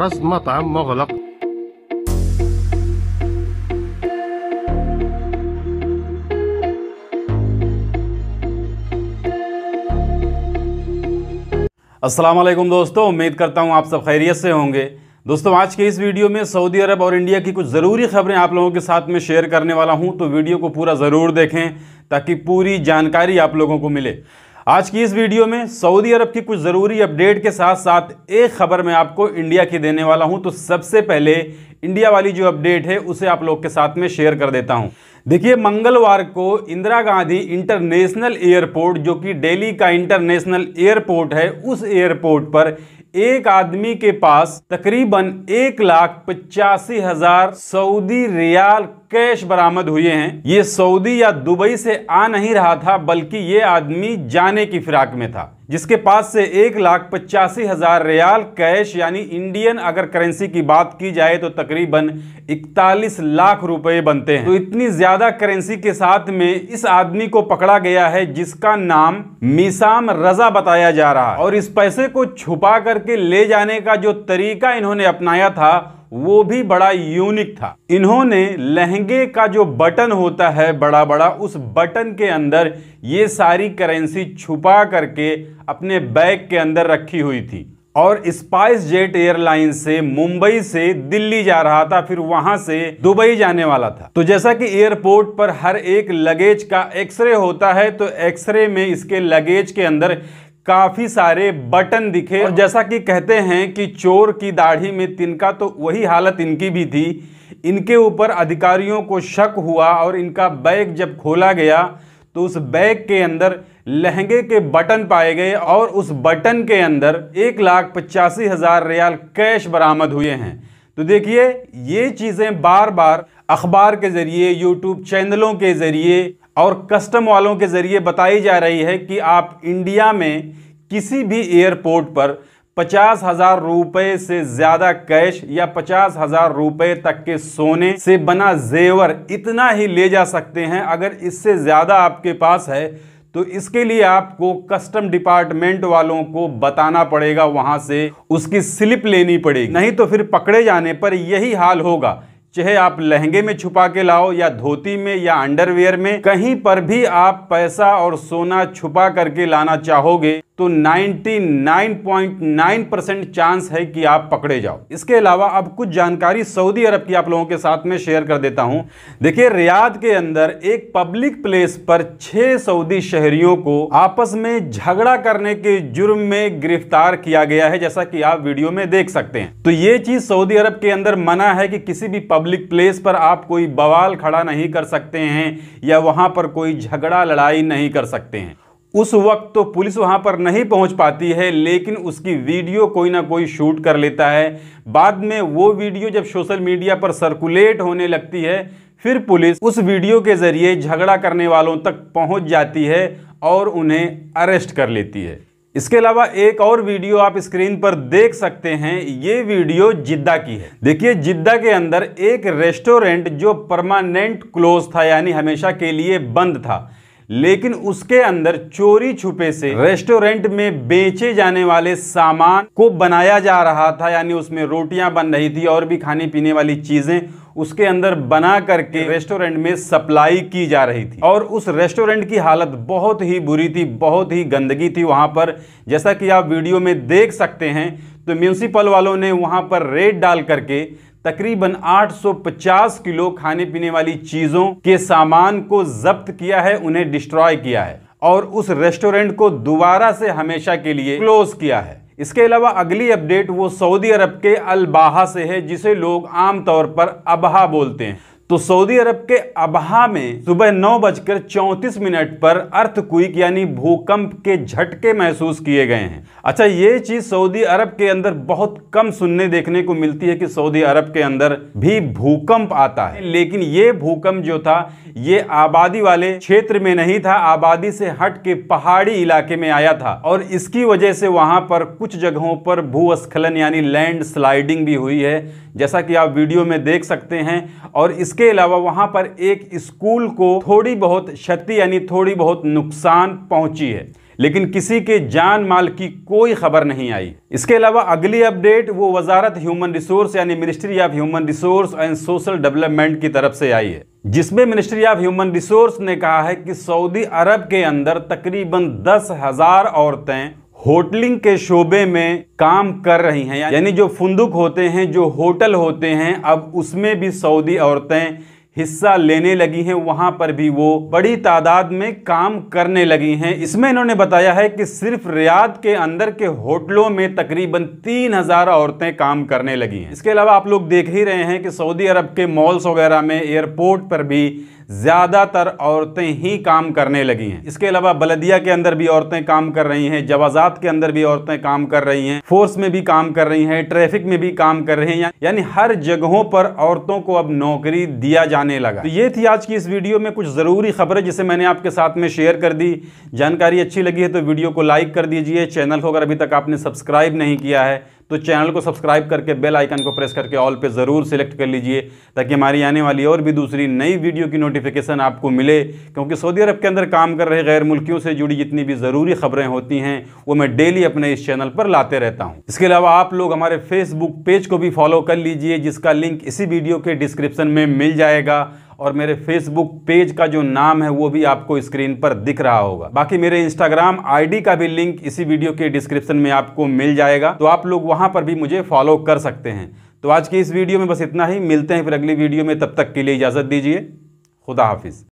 رصد مطعم مغلق असलम दोस्तों उम्मीद करता हूँ आप सब खैरियत से होंगे दोस्तों आज के इस वीडियो में सऊदी अरब और इंडिया की कुछ ज़रूरी खबरें आप लोगों के साथ में शेयर करने वाला हूँ तो वीडियो को पूरा ज़रूर देखें ताकि पूरी जानकारी आप लोगों को मिले आज की इस वीडियो में सऊदी अरब की कुछ ज़रूरी अपडेट के साथ साथ एक खबर मैं आपको इंडिया की देने वाला हूं तो सबसे पहले इंडिया वाली जो अपडेट है उसे आप लोग के साथ में शेयर कर देता हूं देखिए मंगलवार को इंदिरा गांधी इंटरनेशनल एयरपोर्ट जो कि दिल्ली का इंटरनेशनल एयरपोर्ट है उस एयरपोर्ट पर एक आदमी के पास तकरीबन एक लाख पचासी हजार सऊदी रियाल कैश बरामद हुए हैं ये सऊदी या दुबई से आ नहीं रहा था बल्कि ये आदमी जाने की फिराक में था जिसके पास से एक लाख पचासी हज़ार रियाल कैश यानी इंडियन अगर करेंसी की बात की जाए तो तकरीबन 41 लाख रुपए बनते हैं तो इतनी ज़्यादा करेंसी के साथ में इस आदमी को पकड़ा गया है जिसका नाम मिसाम रजा बताया जा रहा है और इस पैसे को छुपा करके ले जाने का जो तरीका इन्होंने अपनाया था वो भी बड़ा यूनिक था इन्होंने लहंगे का जो बटन होता है बड़ा बड़ा उस बटन के अंदर ये सारी करेंसी छुपा करके अपने बैग के अंदर रखी हुई थी और स्पाइस जेट एयरलाइन से मुंबई से दिल्ली जा रहा था फिर वहां से दुबई जाने वाला था तो जैसा कि एयरपोर्ट पर हर एक लगेज का एक्सरे होता है तो एक्सरे में इसके लगेज के अंदर काफी सारे बटन दिखे और जैसा कि कहते हैं कि चोर की दाढ़ी में तिनका तो वही हालत इनकी भी थी इनके ऊपर अधिकारियों को शक हुआ और इनका बैग जब खोला गया तो उस बैग के अंदर लहंगे के बटन पाए गए और उस बटन के अंदर एक लाख पचासी हज़ार रियाल कैश बरामद हुए हैं तो देखिए ये चीज़ें बार बार अखबार के ज़रिए यूट्यूब चैनलों के ज़रिए और कस्टम वालों के ज़रिए बताई जा रही है कि आप इंडिया में किसी भी एयरपोर्ट पर पचास हजार रुपये से ज़्यादा कैश या पचास हजार रुपये तक के सोने से बना जेवर इतना ही ले जा सकते हैं अगर इससे ज़्यादा आपके पास है तो इसके लिए आपको कस्टम डिपार्टमेंट वालों को बताना पड़ेगा वहां से उसकी स्लिप लेनी पड़ेगी नहीं तो फिर पकड़े जाने पर यही हाल होगा चाहे आप लहंगे में छुपा के लाओ या धोती में या अंडरवेयर में कहीं पर भी आप पैसा और सोना छुपा करके लाना चाहोगे तो 99.9 परसेंट चांस है कि आप पकड़े जाओ इसके अलावा अब कुछ जानकारी सऊदी अरब की आप लोगों के साथ में शेयर कर देता हूं देखिए रियाद के अंदर एक पब्लिक प्लेस पर छह सऊदी शहरियों को आपस में झगड़ा करने के जुर्म में गिरफ्तार किया गया है जैसा कि आप वीडियो में देख सकते हैं तो ये चीज सऊदी अरब के अंदर मना है कि किसी भी पब्लिक प्लेस पर आप कोई बवाल खड़ा नहीं कर सकते हैं या वहां पर कोई झगड़ा लड़ाई नहीं कर सकते हैं उस वक्त तो पुलिस वहां पर नहीं पहुंच पाती है लेकिन उसकी वीडियो कोई ना कोई शूट कर लेता है बाद में वो वीडियो जब सोशल मीडिया पर सर्कुलेट होने लगती है फिर पुलिस उस वीडियो के ज़रिए झगड़ा करने वालों तक पहुंच जाती है और उन्हें अरेस्ट कर लेती है इसके अलावा एक और वीडियो आप स्क्रीन पर देख सकते हैं ये वीडियो जिद्दा की है देखिए जिद्दा के अंदर एक रेस्टोरेंट जो परमानेंट क्लोज था यानी हमेशा के लिए बंद था लेकिन उसके अंदर चोरी छुपे से रेस्टोरेंट में बेचे जाने वाले सामान को बनाया जा रहा था यानी उसमें रोटियां बन रही थी और भी खाने पीने वाली चीजें उसके अंदर बना करके रेस्टोरेंट में सप्लाई की जा रही थी और उस रेस्टोरेंट की हालत बहुत ही बुरी थी बहुत ही गंदगी थी वहां पर जैसा कि आप वीडियो में देख सकते हैं तो म्यूनसिपल वालों ने वहां पर रेड डाल करके तकरीबन 850 किलो खाने पीने वाली चीज़ों के सामान को जब्त किया है उन्हें डिस्ट्रॉय किया है और उस रेस्टोरेंट को दोबारा से हमेशा के लिए क्लोज किया है इसके अलावा अगली अपडेट वो सऊदी अरब के अलबाहा से है जिसे लोग आमतौर पर अबहा बोलते हैं तो सऊदी अरब के अबहा में सुबह नौ बजकर चौंतीस मिनट पर अर्थ क्विक यानी भूकंप के झटके महसूस किए गए हैं अच्छा ये चीज सऊदी अरब के अंदर बहुत कम सुनने देखने को मिलती है कि सऊदी अरब के अंदर भी भूकंप आता है लेकिन ये भूकंप जो था ये आबादी वाले क्षेत्र में नहीं था आबादी से हट के पहाड़ी इलाके में आया था और इसकी वजह से वहां पर कुछ जगहों पर भूस्खलन यानी लैंड स्लाइडिंग भी हुई है जैसा कि आप वीडियो में देख सकते हैं और इसके इसके अलावा वहां पर एक स्कूल को थोड़ी बहुत क्षति यानी थोड़ी बहुत नुकसान पहुंची है लेकिन किसी के जान माल की कोई खबर नहीं आई इसके अलावा अगली अपडेट वो वजारत ह्यूमन रिसोर्स यानी ministry of human resource and social development की तरफ से आई है जिसमें मिनिस्ट्री ऑफ ह्यूमन रिसोर्स ने कहा है कि सऊदी अरब के अंदर तकरीबन दस हज़ार औरतें होटलिंग के शोबे में काम कर रही हैं यानी जो फुंदुक होते हैं जो होटल होते हैं अब उसमें भी सऊदी औरतें हिस्सा लेने लगी हैं वहाँ पर भी वो बड़ी तादाद में काम करने लगी हैं इसमें इन्होंने बताया है कि सिर्फ रियाद के अंदर के होटलों में तकरीबन तीन हज़ार औरतें काम करने लगी हैं इसके अलावा आप लोग देख ही रहे हैं कि सऊदी अरब के मॉल्स वगैरह में एयरपोर्ट पर भी ज़्यादातर औरतें ही काम करने लगी हैं इसके अलावा बलदिया के अंदर भी औरतें काम कर रही हैं जवाजात के अंदर भी औरतें काम कर रही हैं फोर्स में भी काम कर रही हैं ट्रैफिक में भी काम कर रही हैं यानी हर जगहों पर औरतों को अब नौकरी दिया जाने लगा तो ये थी आज की इस वीडियो में कुछ ज़रूरी खबरें जिसे मैंने आपके साथ में शेयर कर दी जानकारी अच्छी लगी है तो वीडियो को लाइक कर दीजिए चैनल को अगर अभी तक आपने सब्सक्राइब नहीं किया है तो चैनल को सब्सक्राइब करके बेल आइकन को प्रेस करके ऑल पे ज़रूर सेलेक्ट कर लीजिए ताकि हमारी आने वाली और भी दूसरी नई वीडियो की नोटिफिकेशन आपको मिले क्योंकि सऊदी अरब के अंदर काम कर रहे गैर मुल्कियों से जुड़ी जितनी भी ज़रूरी खबरें होती हैं वो मैं डेली अपने इस चैनल पर लाते रहता हूँ इसके अलावा आप लोग हमारे फेसबुक पेज को भी फॉलो कर लीजिए जिसका लिंक इसी वीडियो के डिस्क्रिप्शन में मिल जाएगा और मेरे फेसबुक पेज का जो नाम है वो भी आपको स्क्रीन पर दिख रहा होगा बाकी मेरे इंस्टाग्राम आईडी का भी लिंक इसी वीडियो के डिस्क्रिप्शन में आपको मिल जाएगा तो आप लोग वहाँ पर भी मुझे फॉलो कर सकते हैं तो आज की इस वीडियो में बस इतना ही मिलते हैं फिर अगली वीडियो में तब तक के लिए इजाज़त दीजिए खुदा हाफिज़